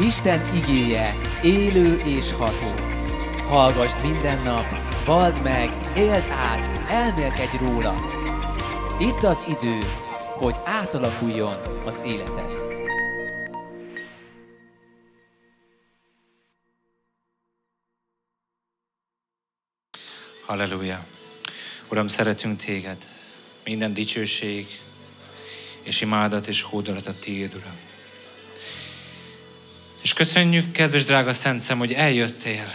Isten igéje élő és ható. Hallgassd minden nap, vald meg, éld át, elmélkedj róla. Itt az idő, hogy átalakuljon az életed. Halleluja! Uram, szeretünk Téged. Minden dicsőség és imádat és hódolat a Tiéd, Uram. És köszönjük, kedves drága Szent Szem, hogy eljöttél.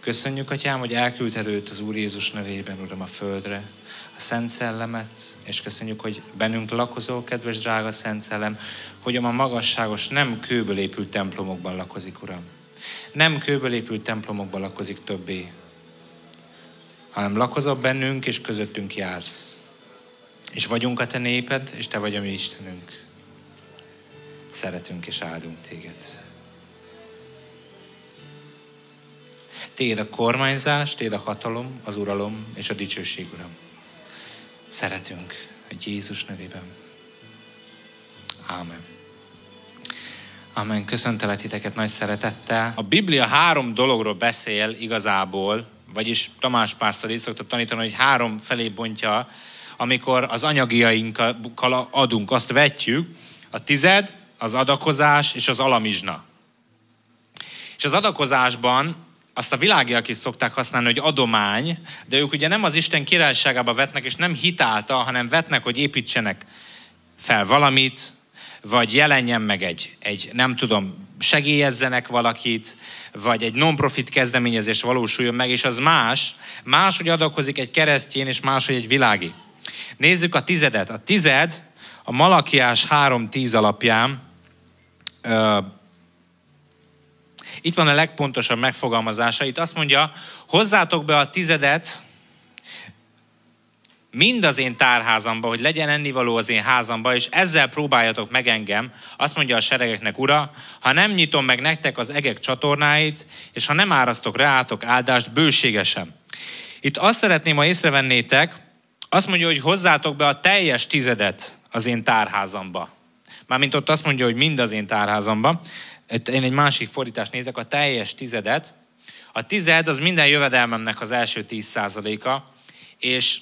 Köszönjük, Atyám, hogy elküldt előtt az Úr Jézus nevében, Uram, a földre, a Szent Szellemet, és köszönjük, hogy bennünk lakozol, kedves drága Szent Szellem, hogy a ma magasságos, nem kőből épült templomokban lakozik, Uram. Nem kőből épült templomokban lakozik többé, hanem lakozol bennünk, és közöttünk jársz. És vagyunk a Te néped, és Te vagy a mi Istenünk. Szeretünk és áldunk téged. Téd a kormányzás, téd a hatalom, az uralom és a dicsőség, Uram. Szeretünk a Jézus nevében. Ámen. Amen. Köszöntelek titeket nagy szeretettel. A Biblia három dologról beszél igazából, vagyis Tamás Pásztor is szokta tanítani, hogy három felé bontja, amikor az anyagiainkkal adunk, azt vetjük, a tized, az adakozás és az alamizsna. És az adakozásban azt a világiak is szokták használni, hogy adomány, de ők ugye nem az Isten királyságába vetnek, és nem hitálta, hanem vetnek, hogy építsenek fel valamit, vagy jelenjen meg egy, egy nem tudom, segélyezzenek valakit, vagy egy non-profit kezdeményezés valósuljon meg, és az más, más, hogy adakozik egy keresztjén, és más, hogy egy világi. Nézzük a tizedet. A tized a Malakiás 3.10 alapján itt van a legpontosabb megfogalmazása. Itt azt mondja, hozzátok be a tizedet mind az én tárházamba, hogy legyen ennivaló az én házamba, és ezzel próbáljatok meg engem, azt mondja a seregeknek, ura, ha nem nyitom meg nektek az egek csatornáit, és ha nem árasztok reátok áldást bőségesen. Itt azt szeretném, ha észrevennétek, azt mondja, hogy hozzátok be a teljes tizedet az én tárházamba. Mármint ott azt mondja, hogy mind az én tárházamban. én egy másik fordítást nézek, a teljes tizedet. A tized az minden jövedelmemnek az első 10 százaléka. és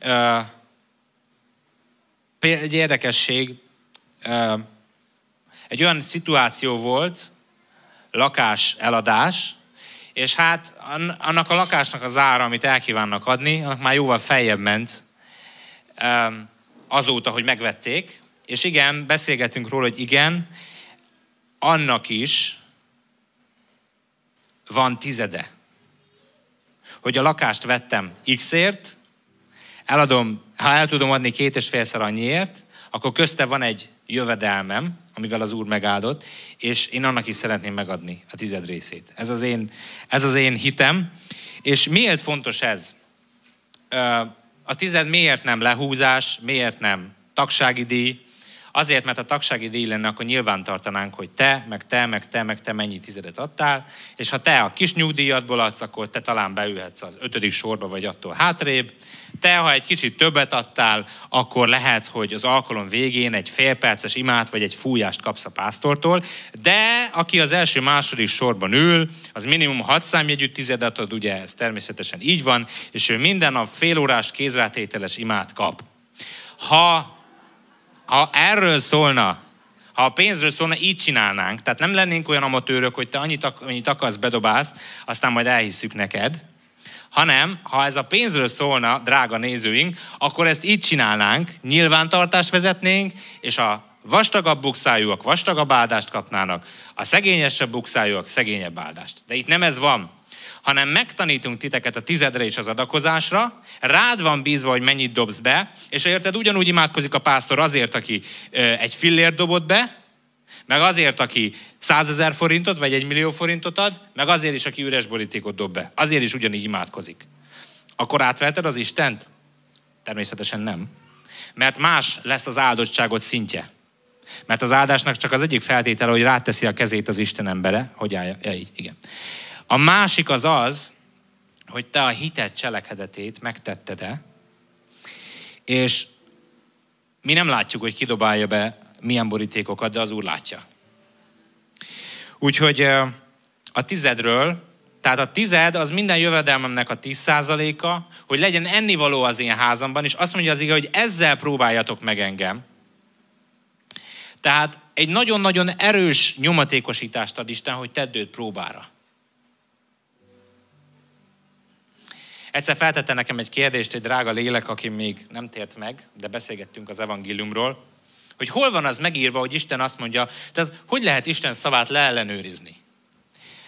ö, egy érdekesség, ö, egy olyan szituáció volt, lakás eladás, és hát annak a lakásnak az ára, amit elkívánnak adni, annak már jóval feljebb ment azóta, hogy megvették, és igen, beszélgetünk róla, hogy igen, annak is van tizede. Hogy a lakást vettem X-ért, eladom, ha el tudom adni két és félszer annyiért, akkor közte van egy jövedelmem, amivel az Úr megáldott, és én annak is szeretném megadni a tized részét. Ez az én, ez az én hitem. És miért fontos ez? A tized miért nem lehúzás, miért nem tagsági díj, Azért, mert a tagsági díj lenne, akkor nyilván tartanánk, hogy te, meg te, meg te, meg te mennyi tizedet adtál, és ha te a kis nyugdíjatból adsz, akkor te talán beülhetsz az ötödik sorba, vagy attól hátrébb. Te, ha egy kicsit többet adtál, akkor lehet, hogy az alkalom végén egy félperces imát, vagy egy fújást kapsz a pásztortól, de aki az első-második sorban ül, az minimum hat számjegyű tizedet ad, ugye ez természetesen így van, és ő minden nap félórás kézrátételes imát kap. Ha ha erről szólna, ha a pénzről szólna, így csinálnánk. Tehát nem lennénk olyan amatőrök, hogy te annyit, annyit akarsz, bedobálsz, aztán majd elhisszük neked. Hanem, ha ez a pénzről szólna, drága nézőink, akkor ezt így csinálnánk, nyilvántartást vezetnénk, és a vastagabb bukszájúak vastagabb áldást kapnának, a szegényesebb bukszájúak szegényebb áldást. De itt nem ez van hanem megtanítunk titeket a tizedre és az adakozásra, rád van bízva, hogy mennyit dobsz be, és érted, ugyanúgy imádkozik a pásztor azért, aki egy fillért dobott be, meg azért, aki százezer forintot, vagy egy millió forintot ad, meg azért is, aki üres borítékot dob be. Azért is ugyanígy imádkozik. Akkor átverted az Istent? Természetesen nem. Mert más lesz az áldottságot szintje. Mert az áldásnak csak az egyik feltétele, hogy ráteszi a kezét az Isten embere, hogy állja. Ja, így, igen. A másik az az, hogy te a hitet cselekedetét megtetted-e, és mi nem látjuk, hogy kidobálja be milyen borítékokat, de az Úr látja. Úgyhogy a tizedről, tehát a tized az minden jövedelmemnek a tíz százaléka, hogy legyen ennivaló az én házamban, és azt mondja az ige, hogy ezzel próbáljatok meg engem. Tehát egy nagyon-nagyon erős nyomatékosítást ad Isten, hogy tedd őt próbára. Egyszer feltette nekem egy kérdést egy drága lélek, aki még nem tért meg, de beszélgettünk az evangéliumról, hogy hol van az megírva, hogy Isten azt mondja, tehát hogy lehet Isten szavát leellenőrizni?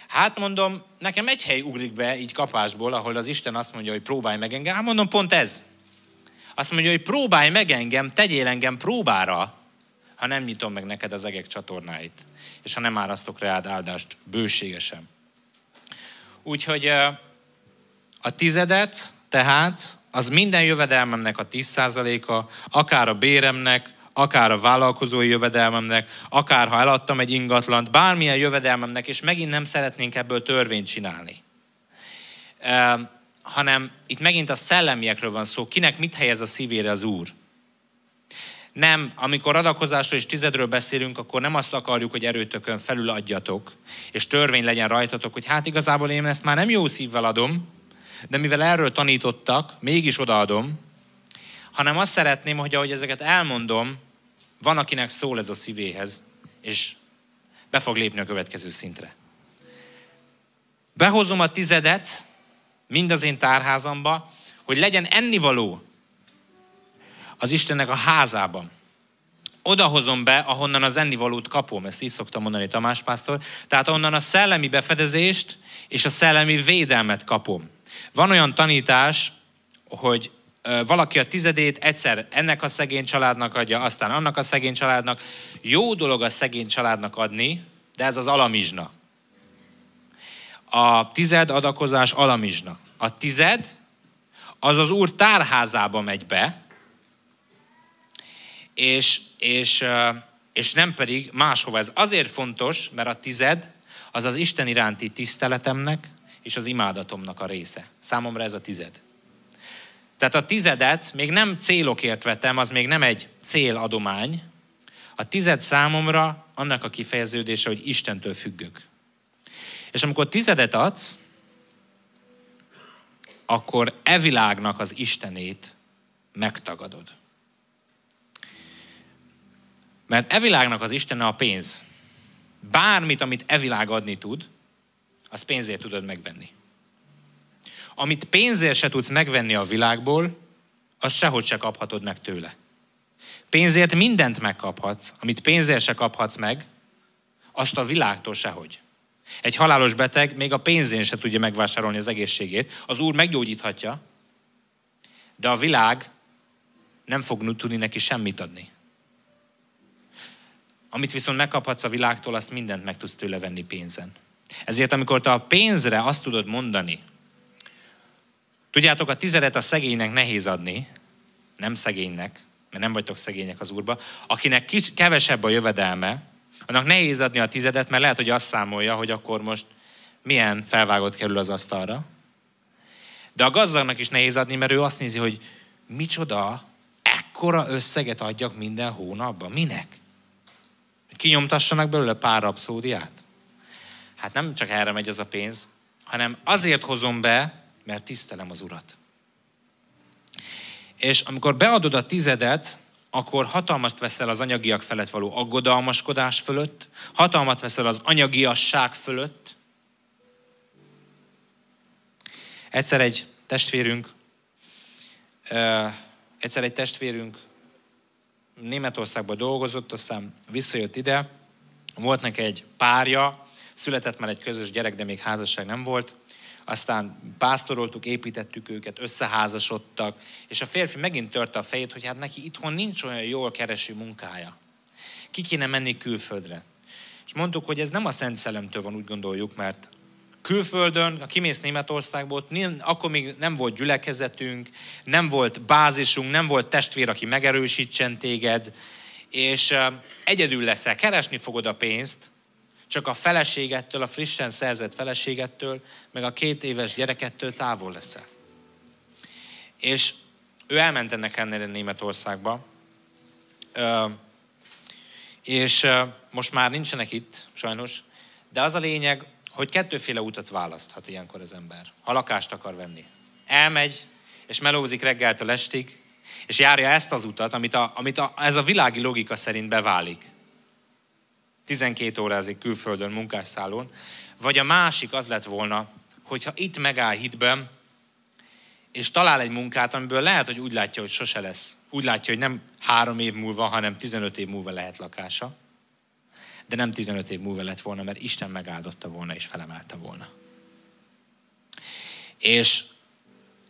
Hát mondom, nekem egy hely ugrik be így kapásból, ahol az Isten azt mondja, hogy próbálj meg engem. Hát mondom, pont ez. Azt mondja, hogy próbálj meg engem, tegyél engem próbára, ha nem nyitom meg neked az egek csatornáit, és ha nem árasztok rád áldást bőségesen. Úgyhogy a tizedet, tehát, az minden jövedelmemnek a 10%-a, akár a béremnek, akár a vállalkozói jövedelmemnek, akár ha eladtam egy ingatlant, bármilyen jövedelmemnek, és megint nem szeretnénk ebből törvényt csinálni. E, hanem itt megint a szellemiekről van szó, kinek mit helyez a szívére az Úr. Nem, amikor adakozásról és tizedről beszélünk, akkor nem azt akarjuk, hogy erőtökön felül adjatok, és törvény legyen rajtatok, hogy hát igazából én ezt már nem jó szívvel adom, de mivel erről tanítottak, mégis odaadom, hanem azt szeretném, hogy ahogy ezeket elmondom, van, akinek szól ez a szívéhez, és be fog lépni a következő szintre. Behozom a tizedet, mind az én tárházamba, hogy legyen ennivaló az Istennek a házában. Odahozom be, ahonnan az ennivalót kapom, ezt így szoktam mondani Tamás Pásztor, tehát onnan a szellemi befedezést és a szellemi védelmet kapom. Van olyan tanítás, hogy valaki a tizedét egyszer ennek a szegény családnak adja, aztán annak a szegény családnak. Jó dolog a szegény családnak adni, de ez az alamizsna. A tized adakozás alamizsna. A tized az az úr tárházába megy be, és, és, és nem pedig máshova. Ez azért fontos, mert a tized az az Isten iránti tiszteletemnek, és az imádatomnak a része. Számomra ez a tized. Tehát a tizedet még nem célokért vettem, az még nem egy céladomány. A tized számomra annak a kifejeződése, hogy Istentől függök. És amikor tizedet adsz, akkor e világnak az Istenét megtagadod. Mert e világnak az Istene a pénz. Bármit, amit e világ adni tud, az pénzért tudod megvenni. Amit pénzért se tudsz megvenni a világból, azt sehogy se kaphatod meg tőle. Pénzért mindent megkaphatsz, amit pénzért se kaphatsz meg, azt a világtól sehogy. Egy halálos beteg még a pénzén se tudja megvásárolni az egészségét. Az Úr meggyógyíthatja, de a világ nem fog tudni neki semmit adni. Amit viszont megkaphatsz a világtól, azt mindent meg tudsz tőle venni pénzen. Ezért, amikor te a pénzre azt tudod mondani, tudjátok, a tizedet a szegénynek nehéz adni, nem szegénynek, mert nem vagytok szegények az úrba, akinek kis, kevesebb a jövedelme, annak nehéz adni a tizedet, mert lehet, hogy azt számolja, hogy akkor most milyen felvágott kerül az asztalra. De a gazdagnak is nehéz adni, mert ő azt nézi, hogy micsoda, ekkora összeget adjak minden hónapban. Minek? Kinyomtassanak belőle pár rabszódiát? hát nem csak erre megy az a pénz, hanem azért hozom be, mert tisztelem az Urat. És amikor beadod a tizedet, akkor hatalmat veszel az anyagiak felett való aggodalmaskodás fölött, hatalmat veszel az anyagiasság fölött. Egyszer egy testvérünk, ö, egyszer egy testvérünk Németországban dolgozott, aztán visszajött ide, volt neki egy párja, Született már egy közös gyerek, de még házasság nem volt. Aztán pásztoroltuk, építettük őket, összeházasodtak, és a férfi megint törte a fejét, hogy hát neki itthon nincs olyan jól kereső munkája. Ki kéne menni külföldre. És mondtuk, hogy ez nem a Szent Szelemtől van, úgy gondoljuk, mert külföldön, a kimész Németországból, akkor még nem volt gyülekezetünk, nem volt bázisunk, nem volt testvér, aki megerősítsen téged, és egyedül leszel, keresni fogod a pénzt, csak a feleségettől, a frissen szerzett feleségettől, meg a két éves gyerekettől távol leszel. És ő elment ennek ellenére Németországba, és most már nincsenek itt, sajnos, de az a lényeg, hogy kettőféle utat választhat ilyenkor az ember, ha lakást akar venni. Elmegy, és melózik reggeltől estig, és járja ezt az utat, amit, a, amit a, ez a világi logika szerint beválik. 12 órázik külföldön munkásszállón, vagy a másik az lett volna, hogyha itt megáll hitben, és talál egy munkát, amiből lehet, hogy úgy látja, hogy sose lesz. Úgy látja, hogy nem három év múlva, hanem 15 év múlva lehet lakása. De nem 15 év múlva lett volna, mert Isten megáldotta volna és felemelte volna. És,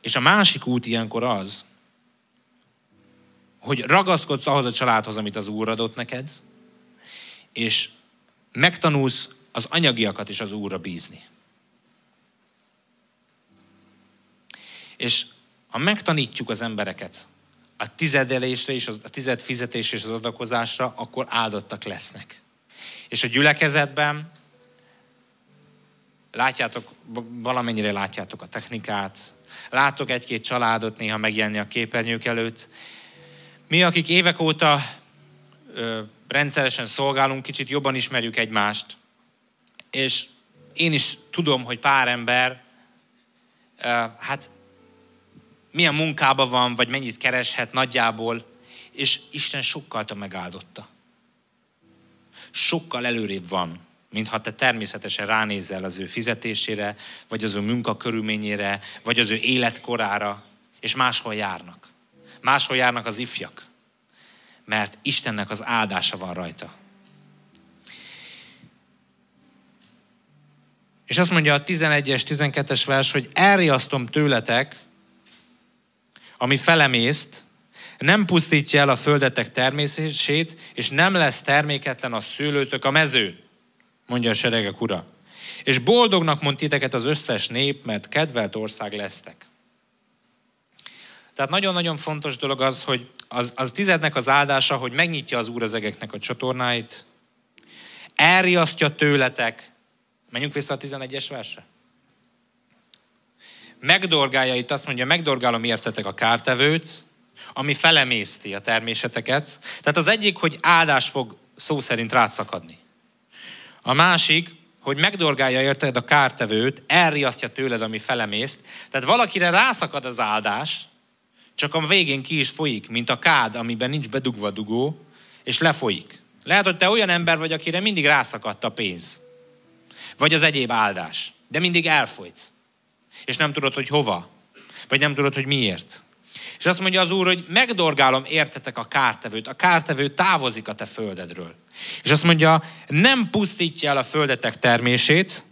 és a másik út ilyenkor az, hogy ragaszkodsz ahhoz a családhoz, amit az Úr adott neked, és megtanulsz az anyagiakat is az Úrra bízni. És ha megtanítjuk az embereket a tizedelésre és a tized fizetés és az adakozásra, akkor áldottak lesznek. És a gyülekezetben látjátok, valamennyire látjátok a technikát, látok egy-két családot néha megjelenni a képernyők előtt. Mi, akik évek óta ö, rendszeresen szolgálunk, kicsit jobban ismerjük egymást. És én is tudom, hogy pár ember, hát milyen munkában van, vagy mennyit kereshet nagyjából, és Isten sokkal te megáldotta. Sokkal előrébb van, mintha te természetesen ránézel az ő fizetésére, vagy az ő munkakörülményére, vagy az ő életkorára, és máshol járnak. Máshol járnak az ifjak mert Istennek az áldása van rajta. És azt mondja a 11-es, 12-es vers, hogy elriasztom tőletek, ami felemészt, nem pusztítja el a földetek természését, és nem lesz terméketlen a szőlőtök a mezőn, mondja a seregek ura. És boldognak mond titeket az összes nép, mert kedvelt ország lesztek. Tehát nagyon-nagyon fontos dolog az, hogy az, az tizednek az áldása, hogy megnyitja az Úr az egeknek a csatornáit, elriasztja tőletek, menjünk vissza a 11-es versre, megdorgálja, itt azt mondja, megdorgálom értetek a kártevőt, ami felemészti a terméseteket. Tehát az egyik, hogy áldás fog szó szerint rátszakadni. A másik, hogy megdorgálja érted a kártevőt, elriasztja tőled, ami felemészt. Tehát valakire rászakad az áldás, csak a végén ki is folyik, mint a kád, amiben nincs bedugva dugó, és lefolyik. Lehet, hogy te olyan ember vagy, akire mindig rászakadt a pénz, vagy az egyéb áldás, de mindig elfolyt, és nem tudod, hogy hova, vagy nem tudod, hogy miért. És azt mondja az Úr, hogy megdorgálom értetek a kártevőt. A kártevő távozik a te földedről. És azt mondja, nem pusztítja el a földetek termését,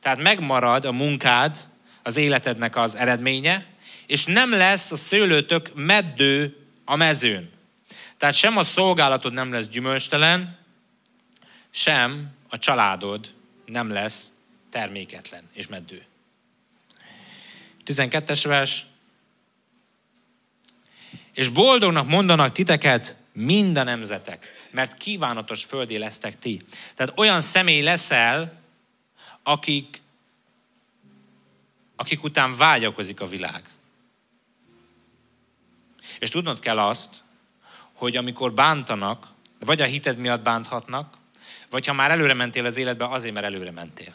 tehát megmarad a munkád, az életednek az eredménye, és nem lesz a szőlőtök meddő a mezőn. Tehát sem a szolgálatod nem lesz gyümölcstelen, sem a családod nem lesz terméketlen és meddő. 12-es vers. És boldognak mondanak titeket minden nemzetek, mert kívánatos földé lesztek ti. Tehát olyan személy leszel, akik, akik után vágyakozik a világ. És tudnod kell azt, hogy amikor bántanak, vagy a hited miatt bánthatnak, vagy ha már előre mentél az életbe, azért, mert előre mentél.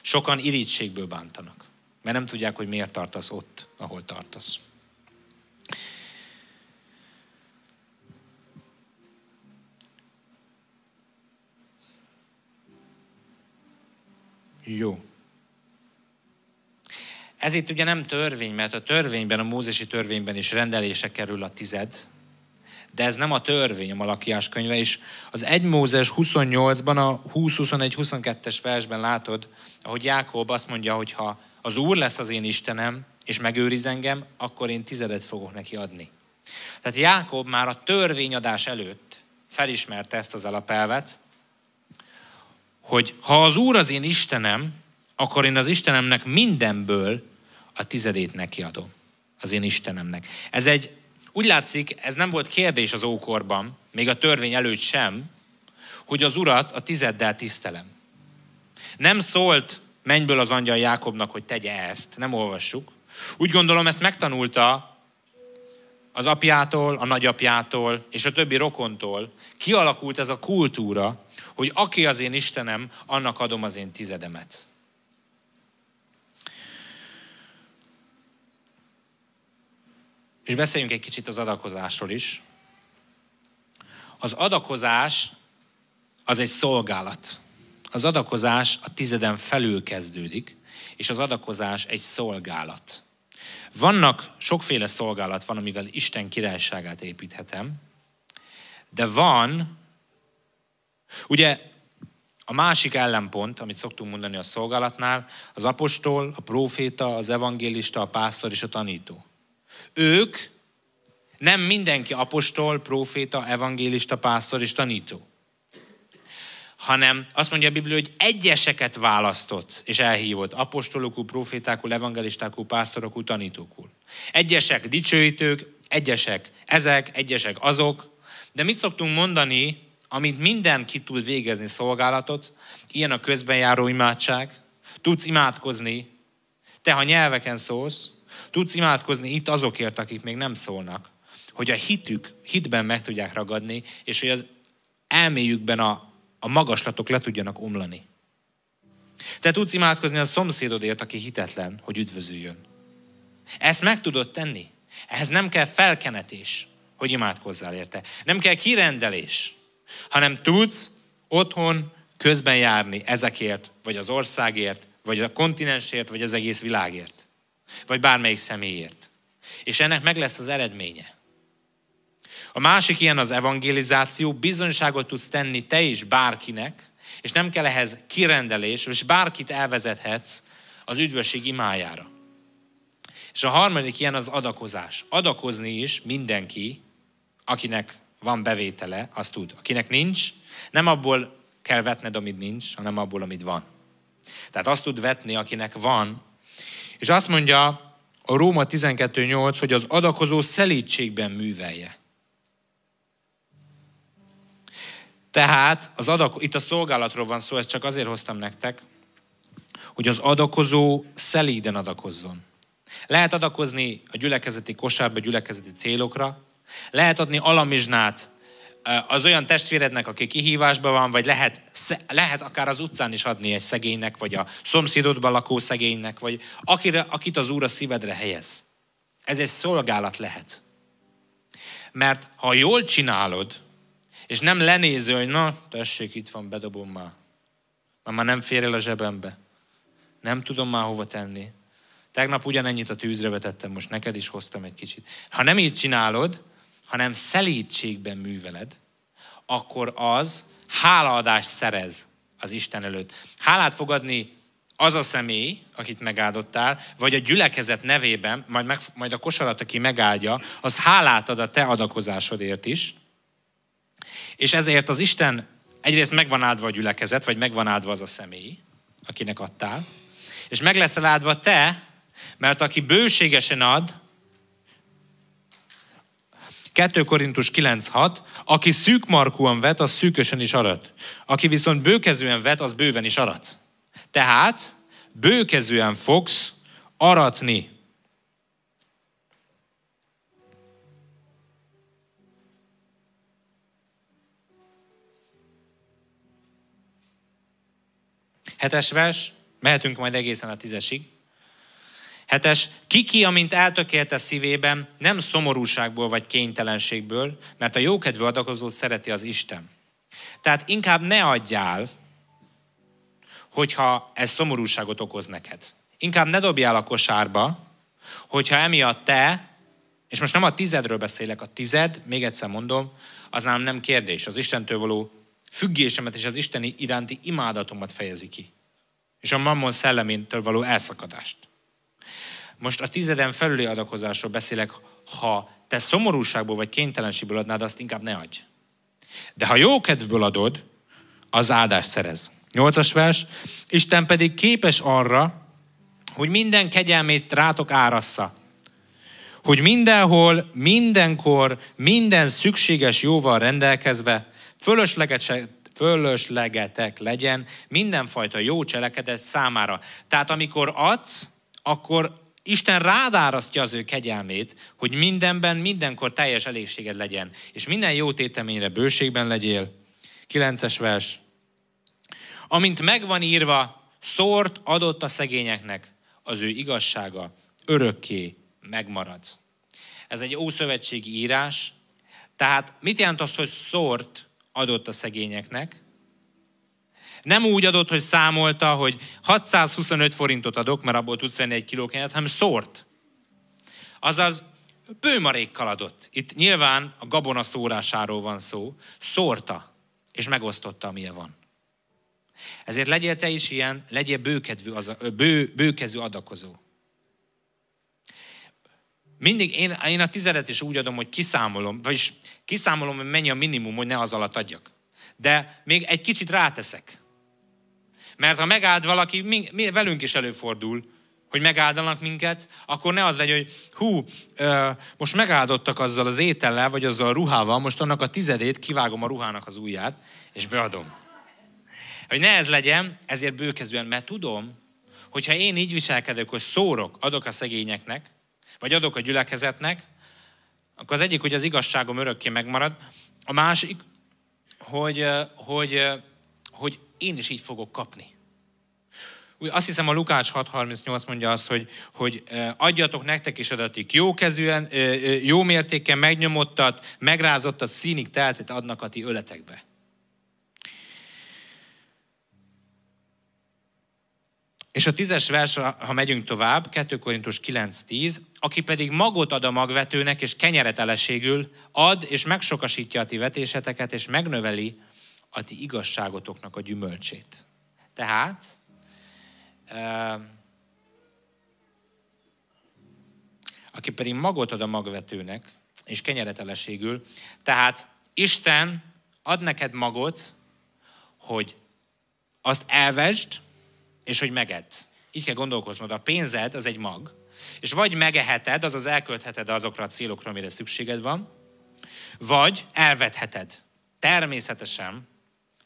Sokan irítségből bántanak, mert nem tudják, hogy miért tartasz ott, ahol tartasz. Jó. Ez itt ugye nem törvény, mert a törvényben, a mózesi törvényben is rendelése kerül a tized, de ez nem a törvény a Malakiás könyve, is. az 1 Mózes 28-ban a 20-21-22-es versben látod, ahogy Jákob azt mondja, hogy ha az Úr lesz az én Istenem, és megőriz engem, akkor én tizedet fogok neki adni. Tehát Jákob már a törvényadás előtt felismerte ezt az alapelvet, hogy ha az Úr az én Istenem, akkor én az Istenemnek mindenből a tizedét neki adom, az én Istenemnek. Ez egy, úgy látszik, ez nem volt kérdés az ókorban, még a törvény előtt sem, hogy az urat a tizeddel tisztelem. Nem szólt mennyből az angyal Jákobnak, hogy tegye ezt, nem olvassuk. Úgy gondolom, ezt megtanulta az apjától, a nagyapjától és a többi rokontól kialakult ez a kultúra, hogy aki az én Istenem, annak adom az én tizedemet. És beszéljünk egy kicsit az adakozásról is. Az adakozás az egy szolgálat. Az adakozás a tizeden felül kezdődik, és az adakozás egy szolgálat. Vannak sokféle szolgálat, van, amivel Isten királyságát építhetem, de van, ugye a másik ellenpont, amit szoktunk mondani a szolgálatnál, az apostol, a proféta, az evangélista, a pásztor és a tanító ők nem mindenki apostol, proféta, evangélista, pásztor és tanító. Hanem azt mondja a Biblia, hogy egyeseket választott és elhívott. Apostolokul, profétákul, evangelistákul, pásztorokul, tanítókul. Egyesek dicsőítők, egyesek ezek, egyesek azok. De mit szoktunk mondani, amit mindenki tud végezni szolgálatot? Ilyen a közbenjáró imádság. Tudsz imádkozni, te, ha nyelveken szólsz, tudsz imádkozni itt azokért, akik még nem szólnak, hogy a hitük, hitben meg tudják ragadni, és hogy az elméjükben a, a magaslatok le tudjanak omlani. Te tudsz imádkozni a szomszédodért, aki hitetlen, hogy üdvözüljön. Ezt meg tudod tenni. Ehhez nem kell felkenetés, hogy imádkozzál érte. Nem kell kirendelés, hanem tudsz otthon közben járni ezekért, vagy az országért, vagy a kontinensért, vagy az egész világért, vagy bármelyik személyért. És ennek meg lesz az eredménye. A másik ilyen az evangelizáció, bizonyságot tudsz tenni te is bárkinek, és nem kell ehhez kirendelés, és bárkit elvezethetsz az üdvösség imájára. És a harmadik ilyen az adakozás. Adakozni is mindenki, akinek van bevétele, azt tud. Akinek nincs, nem abból kell vetned, amit nincs, hanem abból, amit van. Tehát azt tud vetni, akinek van. És azt mondja a Róma 12.8, hogy az adakozó szelítségben művelje. Tehát az adak, itt a szolgálatról van szó, ezt csak azért hoztam nektek, hogy az adakozó szelíden adakozzon. Lehet adakozni a gyülekezeti kosárba, gyülekezeti célokra, lehet adni alamizsnát az olyan testvérednek, aki kihívásban van, vagy lehet, lehet akár az utcán is adni egy szegénynek, vagy a szomszédodban lakó szegénynek, vagy akire, akit az Úr a szívedre helyez. Ez egy szolgálat lehet. Mert ha jól csinálod, és nem lenéző, hogy na, tessék, itt van, bedobom már. Már, már nem fér el a zsebembe. Nem tudom már hova tenni. Tegnap ugyanennyit a tűzre vetettem, most neked is hoztam egy kicsit. Ha nem így csinálod, hanem szelítségben műveled, akkor az hálaadást szerez az Isten előtt. Hálát fogadni az a személy, akit megáldottál, vagy a gyülekezet nevében, majd, meg, majd a kosarat, aki megáldja, az hálát ad a te adakozásodért is, és ezért az Isten egyrészt megvan áldva a gyülekezet, vagy megvan áldva az a személy, akinek adtál, és meg leszel áldva te, mert aki bőségesen ad, 2 Korintus 9.6, aki szűkmarkúan vet, az szűkösen is arat. Aki viszont bőkezően vet, az bőven is arat. Tehát bőkezően fogsz aratni. Hetes vers, mehetünk majd egészen a tízesig. Hetes, kiki, amint eltökélte szívében, nem szomorúságból vagy kénytelenségből, mert a jókedvű adakozót szereti az Isten. Tehát inkább ne adjál, hogyha ez szomorúságot okoz neked. Inkább ne dobjál a kosárba, hogyha emiatt te, és most nem a tizedről beszélek, a tized, még egyszer mondom, az nálam nem kérdés. Az Istentől való függésemet és az Isteni iránti imádatomat fejezi ki. És a mammon szellemétől való elszakadást. Most a tizeden felüli adakozásról beszélek, ha te szomorúságból vagy kénytelenségből adnád, azt inkább ne adj. De ha jókedvből adod, az áldást szerez. Nyolcas vers. Isten pedig képes arra, hogy minden kegyelmét rátok árassza, hogy mindenhol, mindenkor, minden szükséges jóval rendelkezve, fölöslegetek legyen mindenfajta jó cselekedet számára. Tehát amikor adsz, akkor Isten rádárasztja az ő kegyelmét, hogy mindenben, mindenkor teljes elégséged legyen, és minden jó téteményre bőségben legyél. Kilences vers. Amint megvan írva, szórt adott a szegényeknek, az ő igazsága örökké megmarad. Ez egy ószövetségi írás, tehát mit jelent az, hogy szórt adott a szegényeknek? nem úgy adott, hogy számolta, hogy 625 forintot adok, mert abból tudsz venni egy kiló kenyeret, hanem szórt. Azaz bőmarékkal adott. Itt nyilván a gabona szórásáról van szó. Szórta, és megosztotta, amilyen van. Ezért legyél te is ilyen, legyél bőkedvű, az, bő, bőkezű adakozó. Mindig én, én a tizedet is úgy adom, hogy kiszámolom, vagyis kiszámolom, hogy mennyi a minimum, hogy ne az alatt adjak. De még egy kicsit ráteszek. Mert ha megáld valaki, mi, mi, velünk is előfordul, hogy megáldanak minket, akkor ne az legyen, hogy hú, most megáldottak azzal az étellel, vagy azzal a ruhával, most annak a tizedét kivágom a ruhának az ujját, és beadom. Hogy ne ez legyen, ezért bőkezően, mert tudom, hogyha én így viselkedek, hogy szórok, adok a szegényeknek, vagy adok a gyülekezetnek, akkor az egyik, hogy az igazságom örökké megmarad, a másik, hogy, hogy, hogy én is így fogok kapni. Azt hiszem a Lukács 6.38 mondja azt, hogy, hogy adjatok nektek is adatik jó kezűen, jó mértéken megnyomottat, megrázottat, színig teltet adnak a ti öletekbe. És a tízes vers, ha megyünk tovább, 2 Korintus 9.10, aki pedig magot ad a magvetőnek, és kenyeret eleségül, ad és megsokasítja a ti vetéseteket, és megnöveli a ti igazságotoknak a gyümölcsét. Tehát, ehm, aki pedig magot ad a magvetőnek, és kenyeret eleségül, tehát Isten ad neked magot, hogy azt elvesd, és hogy megedd. Így kell gondolkoznod. A pénzed az egy mag, és vagy megeheted, azaz elköltheted azokra a célokra, amire szükséged van, vagy elvetheted. Természetesen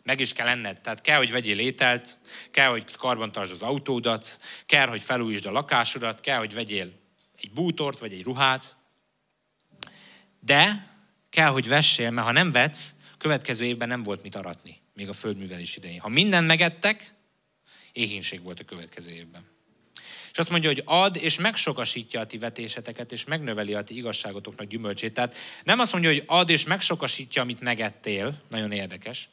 meg is kell enned. Tehát kell, hogy vegyél ételt, kell, hogy karbantartsd az autódat, kell, hogy felújítsd a lakásodat, kell, hogy vegyél egy bútort vagy egy ruhát. De kell, hogy vessél, mert ha nem vetsz, következő évben nem volt mit aratni, még a földművelés idején. Ha mindent megettek, éhínség volt a következő évben. És azt mondja, hogy ad és megsokasítja a ti vetéseteket, és megnöveli a ti igazságotoknak gyümölcsét. Tehát nem azt mondja, hogy ad és megsokasítja, amit megettél, nagyon érdekes,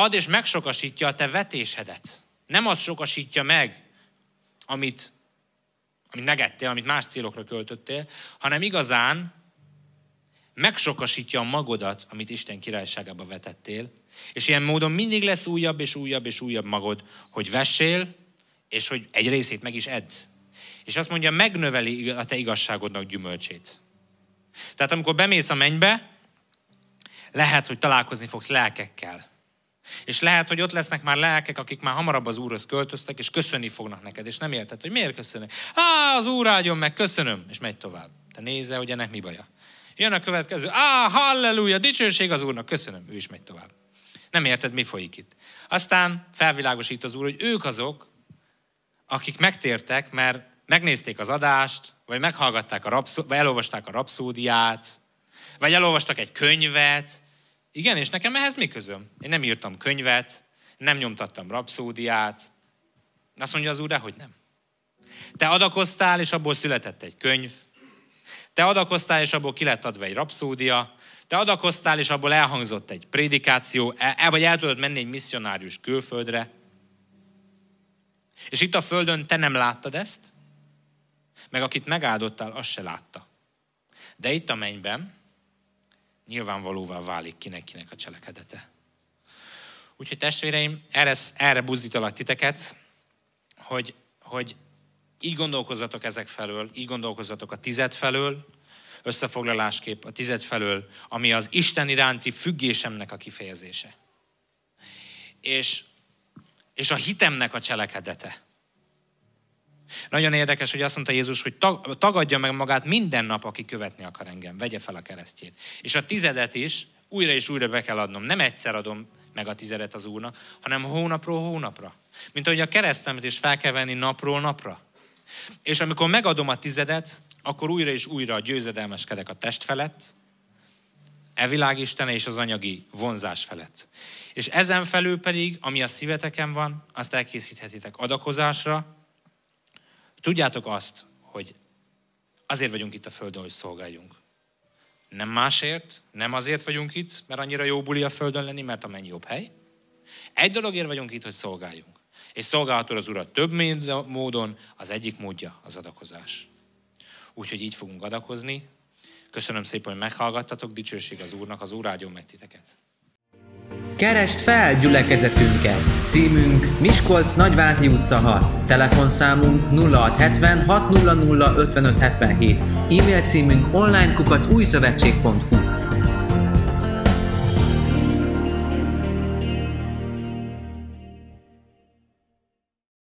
Ad és megsokasítja a te vetésedet. Nem az sokasítja meg, amit, amit megettél, amit más célokra költöttél, hanem igazán megsokasítja a magodat, amit Isten királyságába vetettél, és ilyen módon mindig lesz újabb és újabb és újabb magod, hogy vessél, és hogy egy részét meg is edd. És azt mondja, megnöveli a te igazságodnak gyümölcsét. Tehát amikor bemész a mennybe, lehet, hogy találkozni fogsz lelkekkel, és lehet, hogy ott lesznek már lelkek, akik már hamarabb az Úrhoz költöztek, és köszönni fognak neked, és nem érted, hogy miért köszönnek. Á, az Úr áldjon meg, köszönöm, és megy tovább. Te nézze, hogy ennek mi baja. Jön a következő, á, halleluja, dicsőség az Úrnak, köszönöm, ő is megy tovább. Nem érted, mi folyik itt. Aztán felvilágosít az Úr, hogy ők azok, akik megtértek, mert megnézték az adást, vagy meghallgatták a rapszó, vagy elolvasták a rapszódiát, vagy elolvastak egy könyvet, igen, és nekem ehhez mi közöm? Én nem írtam könyvet, nem nyomtattam rapszódiát. Azt mondja az úr, hogy nem. Te adakoztál, és abból született egy könyv. Te adakoztál, és abból ki lett adva egy rapszódia. Te adakoztál, és abból elhangzott egy prédikáció, el, e, vagy el tudod menni egy misszionárius külföldre. És itt a földön te nem láttad ezt, meg akit megáldottál, azt se látta. De itt a mennyben nyilvánvalóvá válik kinek-kinek a cselekedete. Úgyhogy testvéreim, erre, erre buzdítalak titeket, hogy, hogy így gondolkozzatok ezek felől, így gondolkozzatok a tized felől, összefoglalásképp a tized felől, ami az Isten iránti függésemnek a kifejezése. És, és a hitemnek a cselekedete. Nagyon érdekes, hogy azt mondta Jézus, hogy tagadja meg magát minden nap, aki követni akar engem, vegye fel a keresztjét. És a tizedet is újra és újra be kell adnom. Nem egyszer adom meg a tizedet az Úrnak, hanem hónapról hónapra. Mint ahogy a keresztemet is fel kell venni napról napra. És amikor megadom a tizedet, akkor újra és újra győzedelmeskedek a test felett, e világ istene és az anyagi vonzás felett. És ezen felül pedig, ami a szíveteken van, azt elkészíthetitek adakozásra, Tudjátok azt, hogy azért vagyunk itt a Földön, hogy szolgáljunk. Nem másért, nem azért vagyunk itt, mert annyira jó buli a Földön lenni, mert amennyi jobb hely. Egy dologért vagyunk itt, hogy szolgáljunk. És szolgálhatod az Urat több módon, az egyik módja az adakozás. Úgyhogy így fogunk adakozni. Köszönöm szépen, hogy meghallgattatok, dicsőség az Úrnak, az Úr áldjon meg titeket. Keresd fel gyülekezetünket! Címünk Miskolc Nagyvárnyi utca 6, telefonszámunk 0670 600 5577, e-mail címünk onlinekukac újszövetség.hu